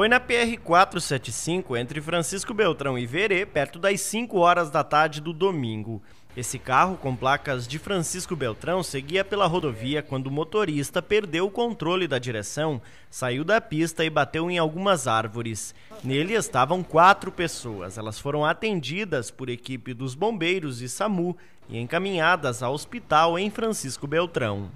Foi na PR-475, entre Francisco Beltrão e Verê, perto das 5 horas da tarde do domingo. Esse carro, com placas de Francisco Beltrão, seguia pela rodovia quando o motorista perdeu o controle da direção, saiu da pista e bateu em algumas árvores. Nele estavam quatro pessoas. Elas foram atendidas por equipe dos bombeiros e SAMU e encaminhadas ao hospital em Francisco Beltrão.